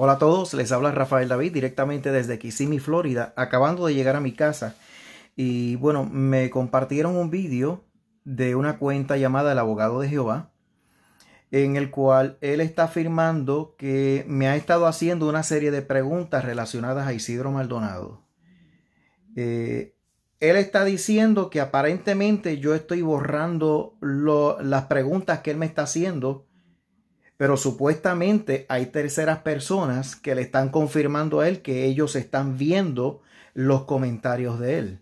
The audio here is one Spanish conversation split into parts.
Hola a todos, les habla Rafael David directamente desde Kissimmee, Florida, acabando de llegar a mi casa. Y bueno, me compartieron un vídeo de una cuenta llamada El Abogado de Jehová, en el cual él está afirmando que me ha estado haciendo una serie de preguntas relacionadas a Isidro Maldonado. Eh, él está diciendo que aparentemente yo estoy borrando las preguntas que él me está haciendo pero supuestamente hay terceras personas que le están confirmando a él que ellos están viendo los comentarios de él.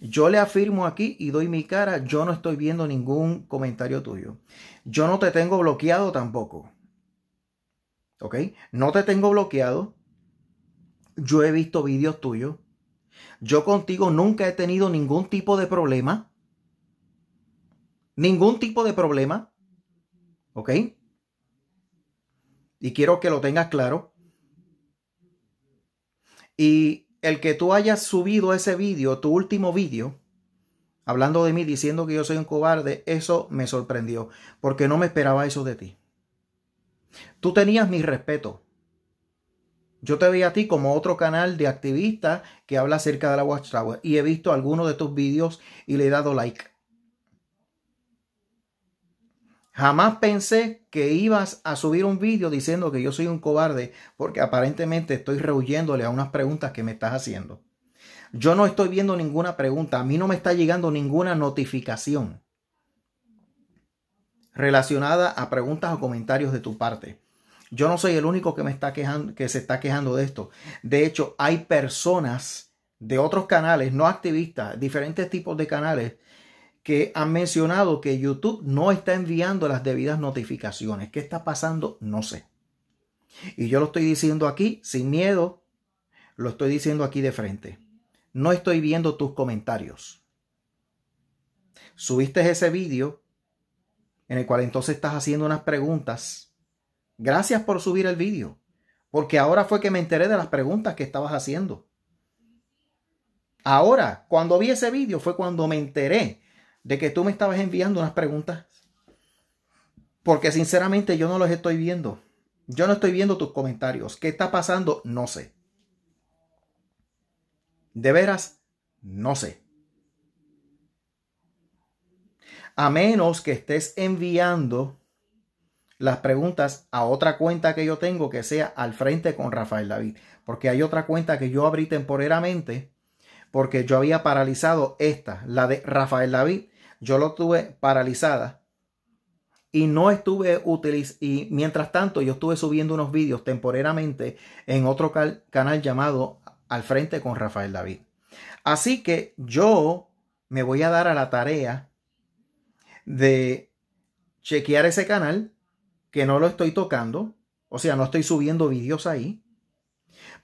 Yo le afirmo aquí y doy mi cara, yo no estoy viendo ningún comentario tuyo. Yo no te tengo bloqueado tampoco. ¿Ok? No te tengo bloqueado. Yo he visto vídeos tuyos. Yo contigo nunca he tenido ningún tipo de problema. Ningún tipo de problema. ¿Ok? Y quiero que lo tengas claro. Y el que tú hayas subido ese vídeo, tu último vídeo, hablando de mí, diciendo que yo soy un cobarde, eso me sorprendió, porque no me esperaba eso de ti. Tú tenías mi respeto. Yo te veía a ti como otro canal de activista que habla acerca de la Watchtower y he visto algunos de tus vídeos y le he dado like. Jamás pensé que ibas a subir un vídeo diciendo que yo soy un cobarde porque aparentemente estoy rehuyéndole a unas preguntas que me estás haciendo. Yo no estoy viendo ninguna pregunta, a mí no me está llegando ninguna notificación relacionada a preguntas o comentarios de tu parte. Yo no soy el único que me está quejando, que se está quejando de esto. De hecho, hay personas de otros canales, no activistas, diferentes tipos de canales que han mencionado que YouTube no está enviando las debidas notificaciones. ¿Qué está pasando? No sé. Y yo lo estoy diciendo aquí sin miedo, lo estoy diciendo aquí de frente. No estoy viendo tus comentarios. Subiste ese vídeo en el cual entonces estás haciendo unas preguntas. Gracias por subir el vídeo, porque ahora fue que me enteré de las preguntas que estabas haciendo. Ahora, cuando vi ese vídeo fue cuando me enteré de que tú me estabas enviando unas preguntas. Porque sinceramente yo no los estoy viendo. Yo no estoy viendo tus comentarios. ¿Qué está pasando? No sé. De veras, no sé. A menos que estés enviando las preguntas a otra cuenta que yo tengo que sea al frente con Rafael David. Porque hay otra cuenta que yo abrí temporeramente porque yo había paralizado esta, la de Rafael David, yo lo tuve paralizada y no estuve útil y mientras tanto yo estuve subiendo unos vídeos temporeramente en otro canal llamado Al frente con Rafael David. Así que yo me voy a dar a la tarea de chequear ese canal que no lo estoy tocando, o sea, no estoy subiendo vídeos ahí,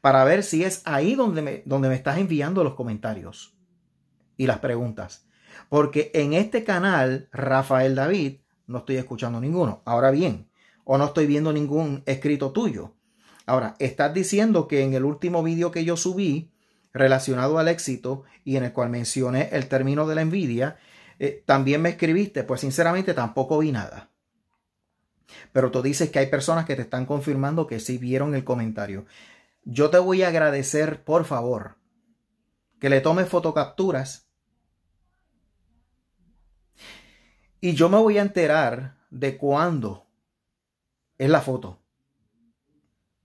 para ver si es ahí donde donde me estás enviando los comentarios y las preguntas. Porque en este canal, Rafael David, no estoy escuchando ninguno. Ahora bien, o no estoy viendo ningún escrito tuyo. Ahora, estás diciendo que en el último vídeo que yo subí relacionado al éxito y en el cual mencioné el término de la envidia, eh, también me escribiste, pues sinceramente tampoco vi nada. Pero tú dices que hay personas que te están confirmando que sí vieron el comentario. Yo te voy a agradecer, por favor, que le tomes fotocapturas Y yo me voy a enterar de cuándo es la foto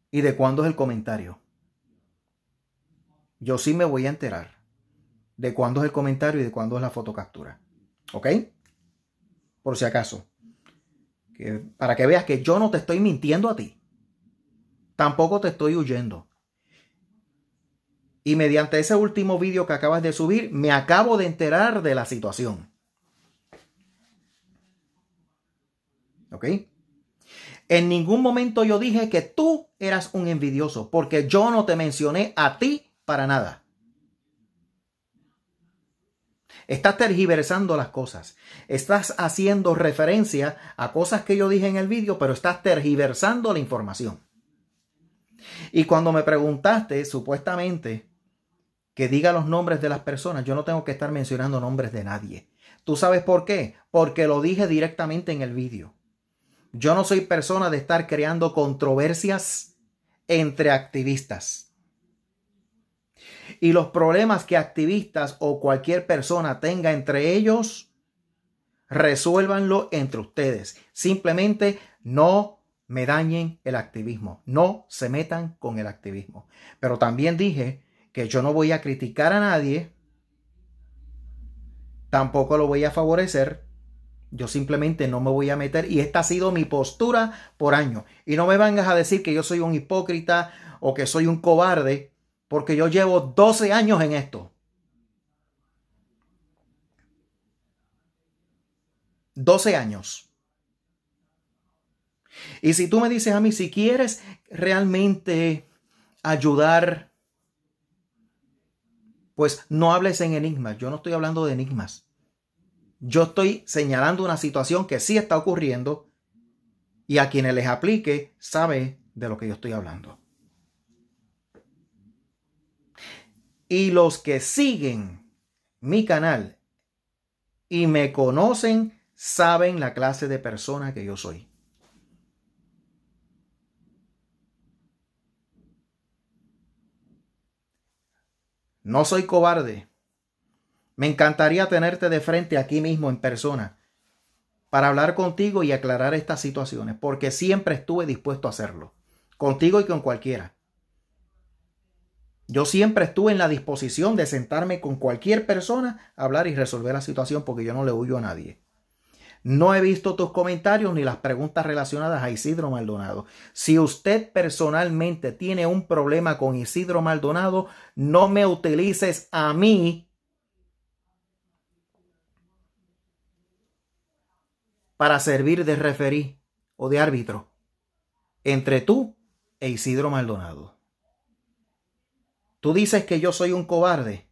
y de cuándo es el comentario. Yo sí me voy a enterar de cuándo es el comentario y de cuándo es la fotocaptura. ¿Ok? Por si acaso. para que veas que yo no te estoy mintiendo a ti. Tampoco te estoy huyendo. Y mediante ese último vídeo que acabas de subir, me acabo de enterar de la situación. En ningún momento yo dije que tú eras un envidioso, porque yo no te mencioné a ti para nada. Estás tergiversando las cosas. Estás haciendo referencia a cosas que yo dije en el vídeo, pero estás tergiversando la información. Y cuando me preguntaste, supuestamente, que diga los nombres de las personas, yo no tengo que estar mencionando nombres de nadie. ¿Tú sabes por qué? Porque lo dije directamente en el vídeo. Yo no soy persona de estar creando controversias entre activistas. Y los problemas que activistas o cualquier persona tenga entre ellos, resuélvanlo entre ustedes. Simplemente no me dañen el activismo, no se metan con el activismo. Pero también dije que yo no voy a criticar a nadie, tampoco lo voy a favorecer, yo simplemente no me voy a meter y esta ha sido mi postura por años. Y no me vengas a decir que yo soy un hipócrita o que soy un cobarde, porque yo llevo 12 años en esto. 12 años. Y si tú me dices a mí, si quieres realmente ayudar, pues no hables en enigmas. Yo no estoy hablando de enigmas. Yo estoy señalando una situación que sí está ocurriendo y a quienes les aplique sabe de lo que yo estoy hablando. Y los que siguen mi canal y me conocen saben la clase de persona que yo soy. No soy cobarde. Me encantaría tenerte de frente aquí mismo en persona para hablar contigo y aclarar estas situaciones, porque siempre estuve dispuesto a hacerlo, contigo y con cualquiera. Yo siempre estuve en la disposición de sentarme con cualquier persona, hablar y resolver la situación, porque yo no le huyo a nadie. No he visto tus comentarios ni las preguntas relacionadas a Isidro Maldonado. Si usted personalmente tiene un problema con Isidro Maldonado, no me utilices a mí para servir de referí o de árbitro entre tú e Isidro Maldonado. Tú dices que yo soy un cobarde.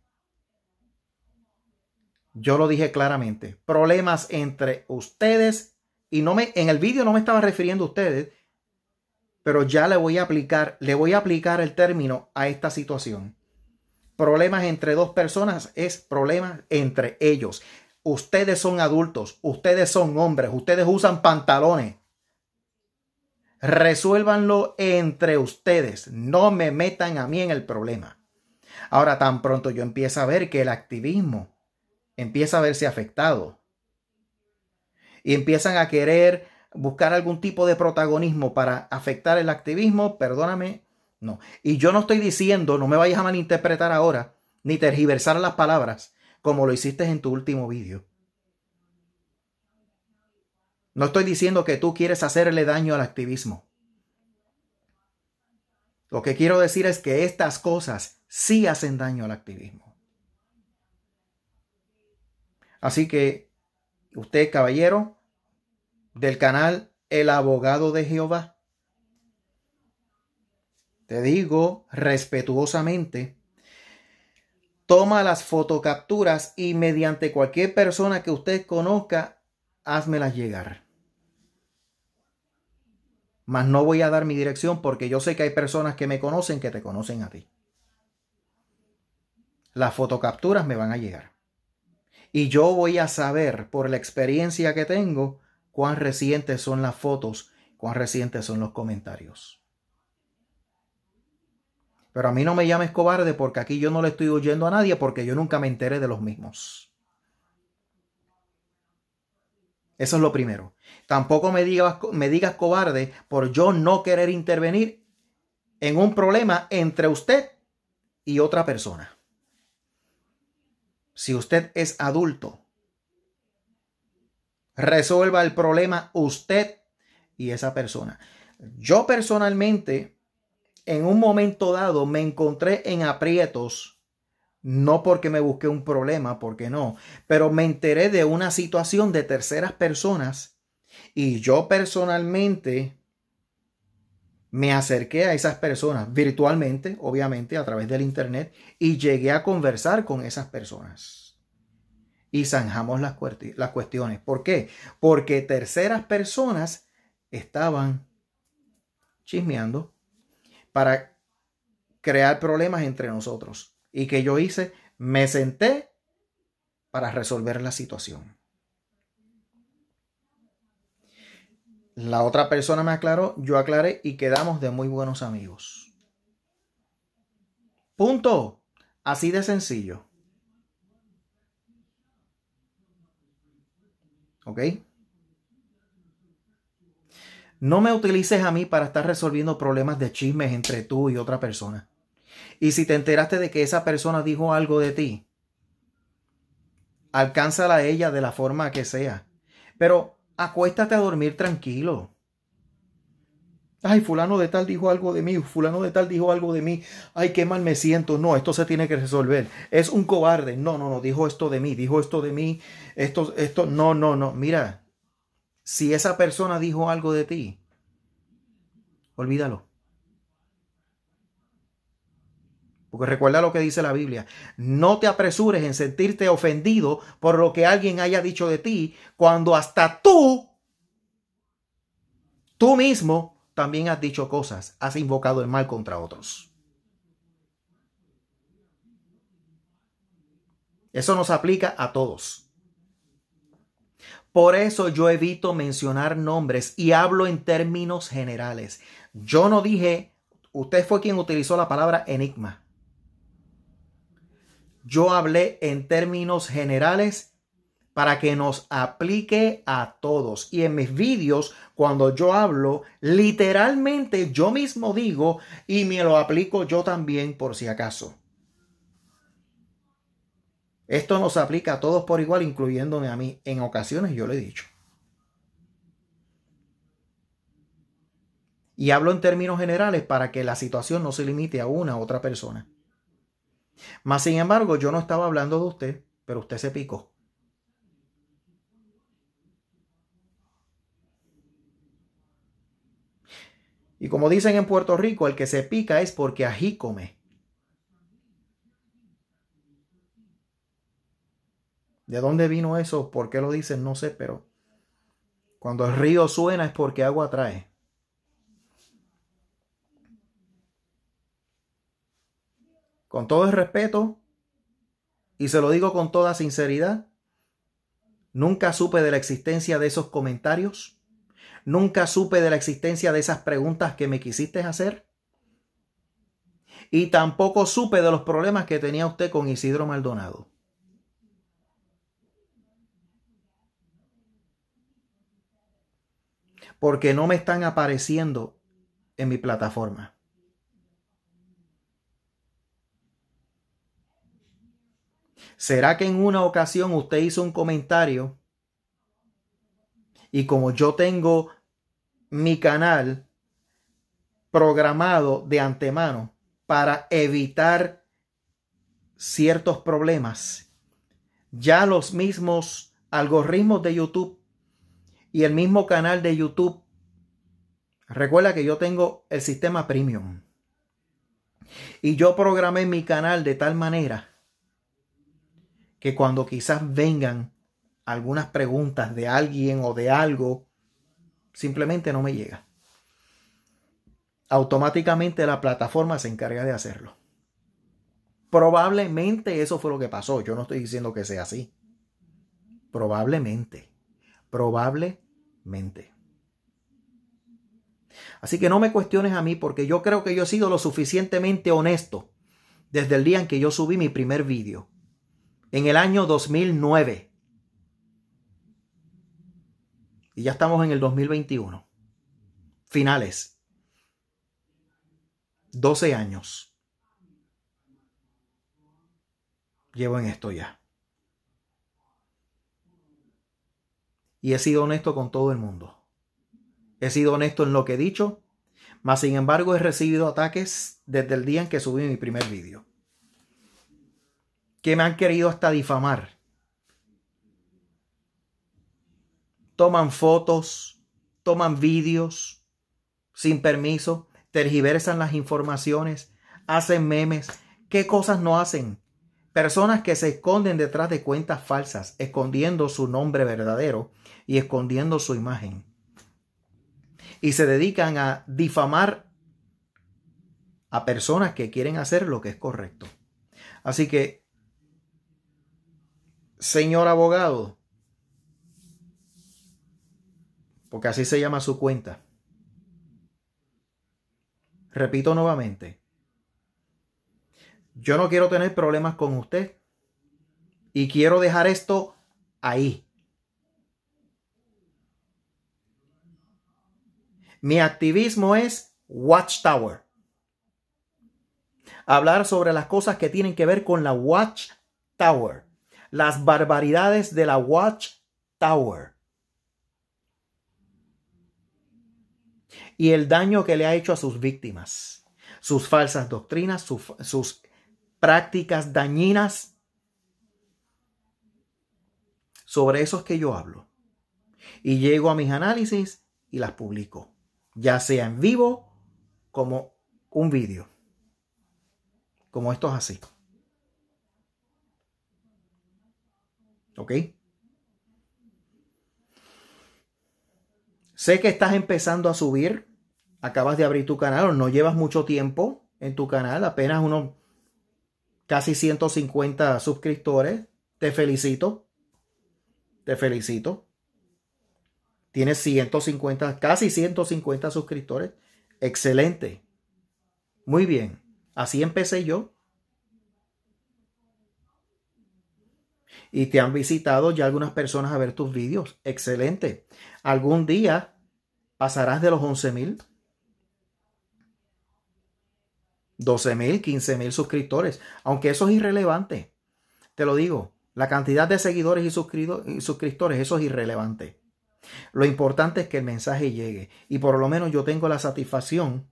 Yo lo dije claramente. Problemas entre ustedes y no me en el vídeo no me estaba refiriendo a ustedes, pero ya le voy a aplicar, le voy a aplicar el término a esta situación. Problemas entre dos personas es problemas entre ellos. Ustedes son adultos, ustedes son hombres, ustedes usan pantalones. Resuélvanlo entre ustedes, no me metan a mí en el problema. Ahora tan pronto yo empiezo a ver que el activismo empieza a verse afectado y empiezan a querer buscar algún tipo de protagonismo para afectar el activismo, perdóname, no. Y yo no estoy diciendo, no me vayas a malinterpretar ahora, ni tergiversar las palabras como lo hiciste en tu último vídeo. No estoy diciendo que tú quieres hacerle daño al activismo. Lo que quiero decir es que estas cosas sí hacen daño al activismo. Así que usted, caballero, del canal El Abogado de Jehová, te digo respetuosamente toma las fotocapturas y mediante cualquier persona que usted conozca, házmelas llegar. Mas no voy a dar mi dirección porque yo sé que hay personas que me conocen que te conocen a ti. Las fotocapturas me van a llegar. Y yo voy a saber por la experiencia que tengo cuán recientes son las fotos, cuán recientes son los comentarios. Pero a mí no me llames cobarde porque aquí yo no le estoy oyendo a nadie porque yo nunca me enteré de los mismos. Eso es lo primero. Tampoco me digas, me digas cobarde por yo no querer intervenir en un problema entre usted y otra persona. Si usted es adulto, resuelva el problema usted y esa persona. Yo personalmente en un momento dado me encontré en aprietos, no porque me busqué un problema, porque no, pero me enteré de una situación de terceras personas y yo personalmente me acerqué a esas personas virtualmente, obviamente, a través del Internet, y llegué a conversar con esas personas. Y zanjamos las, las cuestiones. ¿Por qué? Porque terceras personas estaban chismeando, para crear problemas entre nosotros. Y que yo hice, me senté para resolver la situación. La otra persona me aclaró, yo aclaré y quedamos de muy buenos amigos. Punto. Así de sencillo. ¿Ok? No me utilices a mí para estar resolviendo problemas de chismes entre tú y otra persona. Y si te enteraste de que esa persona dijo algo de ti, alcánzala a ella de la forma que sea. Pero acuéstate a dormir tranquilo. Ay, fulano de tal dijo algo de mí, fulano de tal dijo algo de mí. Ay, qué mal me siento. No, esto se tiene que resolver. Es un cobarde. No, no, no, dijo esto de mí, dijo esto de mí. Esto, esto, no, no, no. Mira, si esa persona dijo algo de ti, olvídalo. Porque recuerda lo que dice la Biblia. No te apresures en sentirte ofendido por lo que alguien haya dicho de ti, cuando hasta tú, tú mismo, también has dicho cosas, has invocado el mal contra otros. Eso nos aplica a todos. Por eso yo evito mencionar nombres y hablo en términos generales. Yo no dije, usted fue quien utilizó la palabra enigma. Yo hablé en términos generales para que nos aplique a todos. Y en mis vídeos, cuando yo hablo, literalmente yo mismo digo y me lo aplico yo también por si acaso. Esto nos aplica a todos por igual, incluyéndome a mí. En ocasiones yo lo he dicho. Y hablo en términos generales para que la situación no se limite a una u otra persona. Mas, sin embargo, yo no estaba hablando de usted, pero usted se picó. Y como dicen en Puerto Rico, el que se pica es porque ají come. ¿De dónde vino eso? ¿Por qué lo dicen? No sé, pero cuando el río suena es porque agua trae. Con todo el respeto, y se lo digo con toda sinceridad, nunca supe de la existencia de esos comentarios, nunca supe de la existencia de esas preguntas que me quisiste hacer, y tampoco supe de los problemas que tenía usted con Isidro Maldonado. porque no me están apareciendo en mi plataforma. ¿Será que en una ocasión usted hizo un comentario y como yo tengo mi canal programado de antemano para evitar ciertos problemas, ya los mismos algoritmos de YouTube y el mismo canal de YouTube. Recuerda que yo tengo el sistema premium. Y yo programé mi canal de tal manera que cuando quizás vengan algunas preguntas de alguien o de algo, simplemente no me llega. Automáticamente la plataforma se encarga de hacerlo. Probablemente eso fue lo que pasó. Yo no estoy diciendo que sea así. Probablemente. Probablemente. Así que no me cuestiones a mí porque yo creo que yo he sido lo suficientemente honesto desde el día en que yo subí mi primer vídeo, en el año 2009. Y ya estamos en el 2021. Finales. 12 años. Llevo en esto ya. y he sido honesto con todo el mundo. He sido honesto en lo que he dicho, mas sin embargo he recibido ataques desde el día en que subí mi primer vídeo. Que me han querido hasta difamar. Toman fotos, toman vídeos sin permiso, tergiversan las informaciones, hacen memes. ¿Qué cosas no hacen? Personas que se esconden detrás de cuentas falsas, escondiendo su nombre verdadero y escondiendo su imagen. Y se dedican a difamar a personas que quieren hacer lo que es correcto. Así que, señor abogado, porque así se llama su cuenta. Repito nuevamente, yo no quiero tener problemas con usted y quiero dejar esto ahí. Mi activismo es Watchtower. Hablar sobre las cosas que tienen que ver con la Watchtower. Las barbaridades de la Watchtower. Y el daño que le ha hecho a sus víctimas. Sus falsas doctrinas, sus, prácticas dañinas. Sobre esos que yo hablo. Y llego a mis análisis y las publico, ya sea en vivo como un vídeo, como estos así. ¿Ok? Sé que estás empezando a subir, acabas de abrir tu canal no llevas mucho tiempo en tu canal, apenas uno casi 150 suscriptores. Te felicito. Te felicito. Tienes 150, casi 150 suscriptores. Excelente. Muy bien. Así empecé yo. Y te han visitado ya algunas personas a ver tus vídeos. Excelente. Algún día pasarás de los 11 mil. 12 mil, 15 mil suscriptores. Aunque eso es irrelevante. Te lo digo, la cantidad de seguidores y, suscriptores, eso es irrelevante. Lo importante es que el mensaje llegue. Y por lo menos yo tengo la satisfacción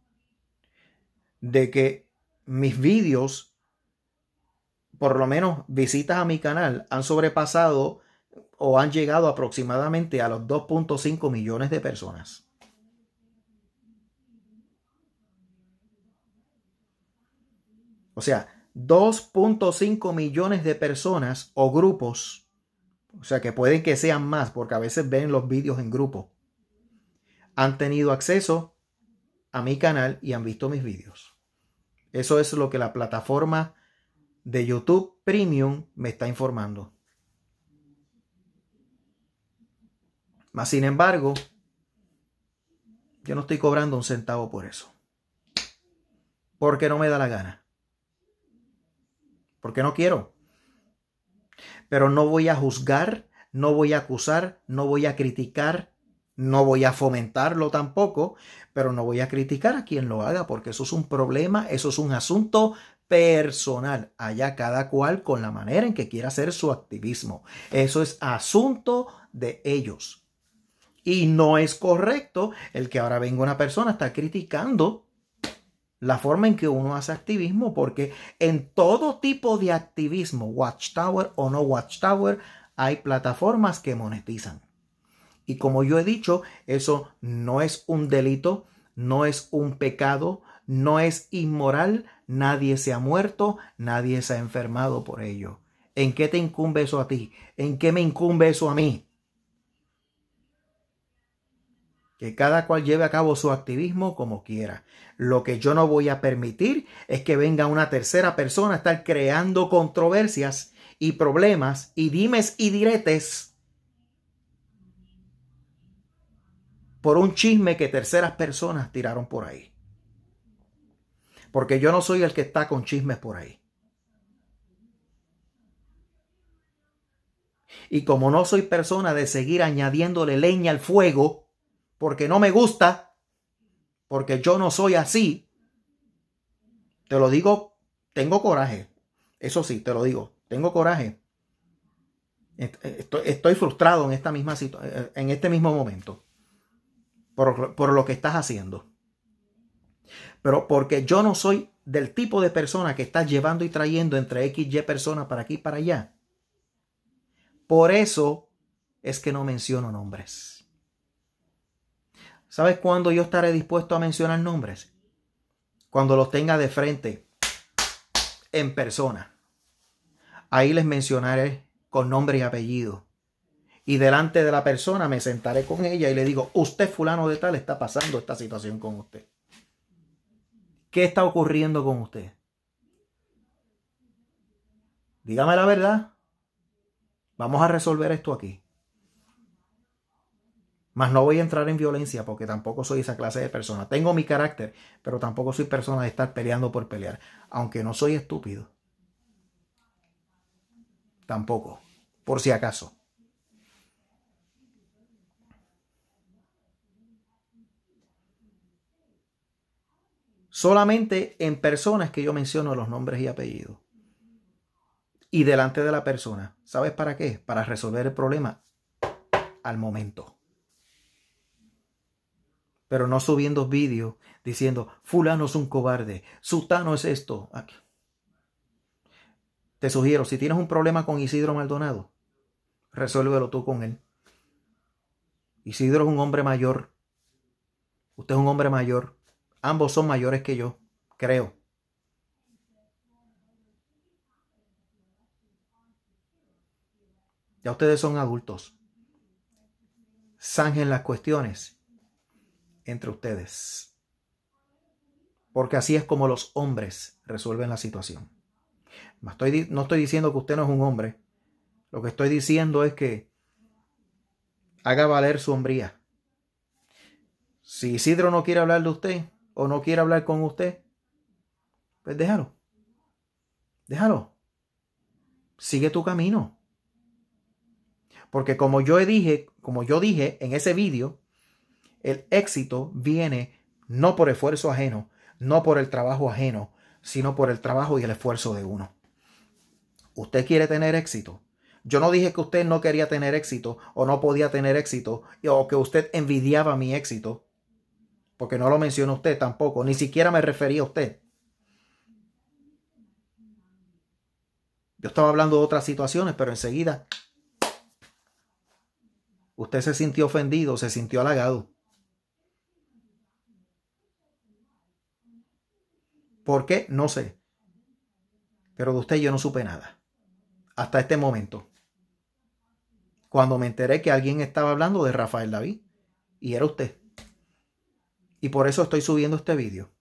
de que mis vídeos, por lo menos visitas a mi canal, han sobrepasado o han llegado aproximadamente a los 2.5 millones de personas. O sea, 2.5 millones de personas o grupos. O sea, que pueden que sean más, porque a veces ven los vídeos en grupo. Han tenido acceso a mi canal y han visto mis vídeos. Eso es lo que la plataforma de YouTube Premium me está informando. Mas, sin embargo, yo no estoy cobrando un centavo por eso. Porque no me da la gana porque no quiero. Pero no voy a juzgar, no voy a acusar, no voy a criticar, no voy a fomentarlo tampoco, pero no voy a criticar a quien lo haga, porque eso es un problema, eso es un asunto personal, allá cada cual con la manera en que quiera hacer su activismo. Eso es asunto de ellos. Y no es correcto el que ahora venga una persona, está criticando la forma en que uno hace activismo, porque en todo tipo de activismo, Watchtower o no Watchtower, hay plataformas que monetizan. Y como yo he dicho, eso no es un delito, no es un pecado, no es inmoral, nadie se ha muerto, nadie se ha enfermado por ello. ¿En qué te incumbe eso a ti? ¿En qué me incumbe eso a mí? que cada cual lleve a cabo su activismo como quiera. Lo que yo no voy a permitir es que venga una tercera persona a estar creando controversias y problemas y dimes y diretes por un chisme que terceras personas tiraron por ahí. Porque yo no soy el que está con chismes por ahí. Y como no soy persona de seguir añadiéndole leña al fuego, porque no me gusta, porque yo no soy así, te lo digo, tengo coraje. Eso sí, te lo digo, tengo coraje. Eh, estoy, frustrado en, esta misma eh, en este mismo momento por, lo que estás haciendo. Pero porque yo no soy del tipo de persona que estás llevando y trayendo entre X, Y personas para aquí y para allá. Por eso es que no menciono nombres. ¿Sabes cuándo yo estaré dispuesto a mencionar nombres? Cuando los tenga de frente, en persona. Ahí les mencionaré con nombre y apellido. Y delante de la persona me sentaré con ella y le digo, usted fulano de tal está pasando esta situación con usted. ¿Qué está ocurriendo con usted? Dígame la verdad. Vamos a resolver esto aquí. Más no voy a entrar en violencia porque tampoco soy esa clase de persona. Tengo mi carácter, pero tampoco soy persona de estar peleando por pelear. Aunque no soy estúpido. Tampoco. Por si acaso. Solamente en personas que yo menciono los nombres y apellidos. Y delante de la persona. ¿Sabes para qué? Para resolver el problema al momento pero no subiendo vídeos diciendo, fulano es un cobarde, sutano es esto. Aquí. Te sugiero, si tienes un problema con Isidro Maldonado, resuélvelo tú con él. Isidro es un hombre mayor. Usted es un hombre mayor. Ambos son mayores que yo, creo. Ya ustedes son adultos zanjen las cuestiones entre ustedes. Porque así es como los hombres resuelven la situación. No estoy, no estoy diciendo que usted no es un hombre. Lo que estoy diciendo es que haga valer su hombría. Si Isidro no quiere hablar de usted o no quiere hablar con usted, pues déjalo. Déjalo. Sigue tu camino. Porque como yo dije, como yo dije en ese vídeo, el éxito viene no por esfuerzo ajeno, no por el trabajo ajeno, sino por el trabajo y el esfuerzo de uno. ¿Usted quiere tener éxito? Yo no dije que usted no quería tener éxito o no podía tener éxito o que usted envidiaba mi éxito, porque no lo mencionó usted tampoco, ni siquiera me refería a usted. Yo estaba hablando de otras situaciones, pero enseguida usted se sintió ofendido, se sintió halagado. ¿Por qué? No sé. Pero de usted yo no supe nada. Hasta este momento. Cuando me enteré que alguien estaba hablando de Rafael David. Y era usted. Y por eso estoy subiendo este vídeo.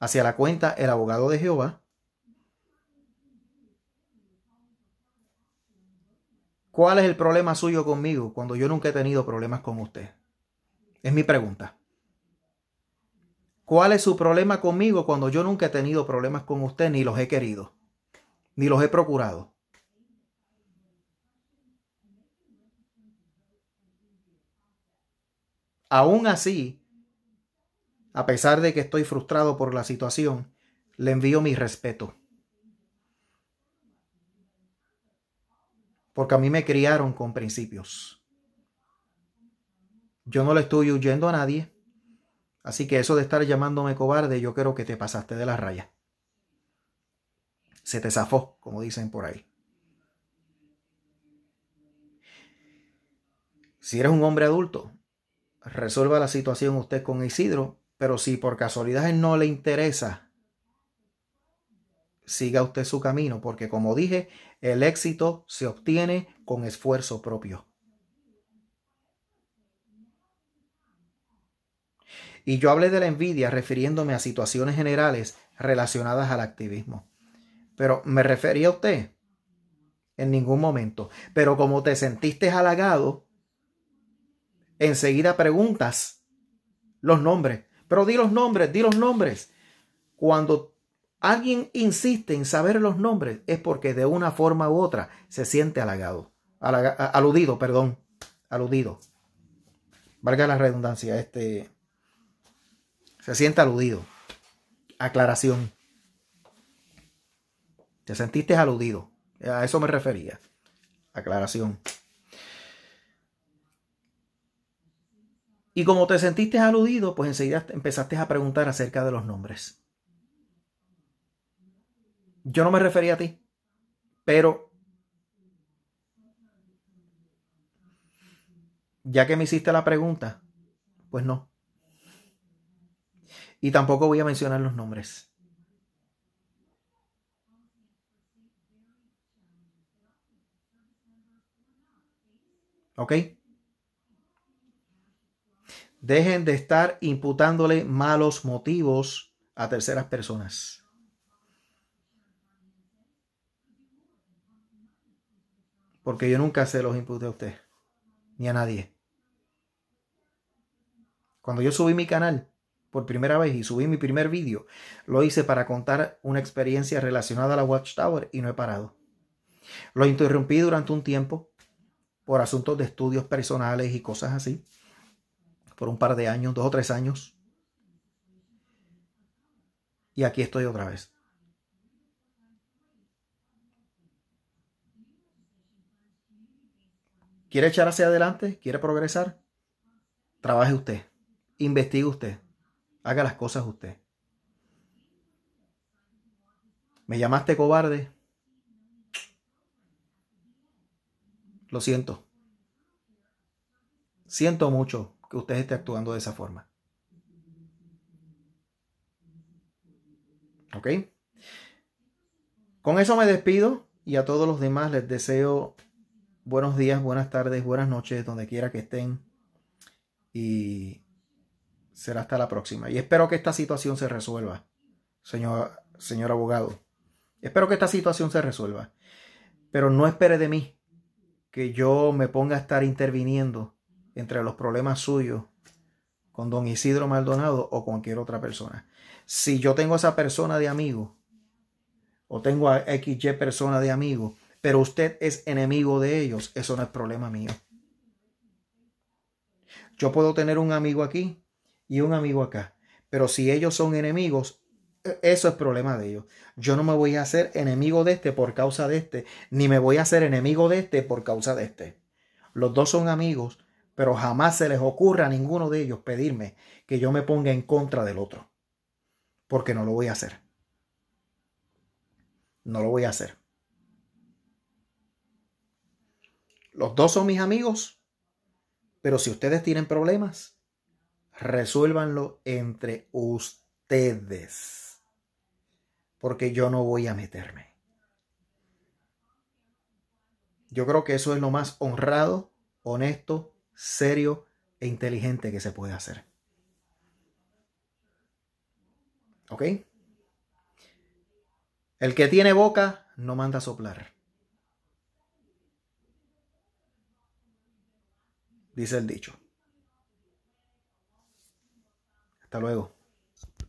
Hacia la cuenta El Abogado de Jehová. ¿Cuál es el problema suyo conmigo cuando yo nunca he tenido problemas con usted? Es mi pregunta. ¿Cuál es su problema conmigo cuando yo nunca he tenido problemas con usted, ni los he querido, ni los he procurado? Aún así, a pesar de que estoy frustrado por la situación, le envío mi respeto. Porque a mí me criaron con principios. Yo no le estoy huyendo a nadie. Así que eso de estar llamándome cobarde, yo creo que te pasaste de la raya. Se te zafó, como dicen por ahí. Si eres un hombre adulto, resuelva la situación usted con Isidro, pero si por casualidad no le interesa, siga usted su camino, porque como dije, el éxito se obtiene con esfuerzo propio. Y yo hablé de la envidia refiriéndome a situaciones generales relacionadas al activismo. Pero me refería a usted en ningún momento. Pero como te sentiste halagado, enseguida preguntas los nombres. Pero di los nombres, di los nombres. Cuando alguien insiste en saber los nombres es porque de una forma u otra se siente halagado, aludido, perdón, aludido. Valga la redundancia, este se siente aludido. Aclaración. Te sentiste aludido. A eso me refería. Aclaración. Y como te sentiste aludido, pues enseguida empezaste a preguntar acerca de los nombres. Yo no me refería a ti, pero ya que me hiciste la pregunta, pues no. Y tampoco voy a mencionar los nombres. ¿Ok? Dejen de estar imputándole malos motivos a terceras personas. Porque yo nunca se los imputé a usted, ni a nadie. Cuando yo subí mi canal, por primera vez y subí mi primer vídeo, lo hice para contar una experiencia relacionada a la Watchtower y no he parado. Lo interrumpí durante un tiempo por asuntos de estudios personales y cosas así, por un par de años, dos o tres años. Y aquí estoy otra vez. ¿Quiere echar hacia adelante? ¿Quiere progresar? Trabaje usted. Investigue usted Haga las cosas usted. ¿Me llamaste cobarde? Lo siento. Siento mucho que usted esté actuando de esa forma. ¿Ok? Con eso me despido y a todos los demás les deseo buenos días, buenas tardes, buenas noches, donde quiera que estén. Y será hasta la próxima. Y espero que esta situación se resuelva, señor, señor abogado. Espero que esta situación se resuelva. Pero no espere de mí que yo me ponga a estar interviniendo entre los problemas suyos con don Isidro Maldonado o cualquier otra persona. Si yo tengo a esa persona de amigo, o tengo a XY persona de amigo, pero usted es enemigo de ellos, eso no es problema mío. Yo puedo tener un amigo aquí y un amigo acá. Pero si ellos son enemigos, e, eso es problema de ellos. Yo no me voy a hacer enemigo de este por causa de este, ni me voy a hacer enemigo de este por causa de este. Los dos son amigos, pero jamás se les ocurra a ninguno de ellos pedirme que yo me ponga en contra del otro. Porque no lo voy a hacer. No lo voy a hacer. Los dos son mis amigos, pero si ustedes tienen problemas, resuélvanlo entre ustedes, porque yo no voy a meterme. Yo creo que eso es lo más honrado, honesto, serio e inteligente que se puede hacer. ¿Ok? El que tiene boca no manda a soplar. Dice el dicho. Hasta luego.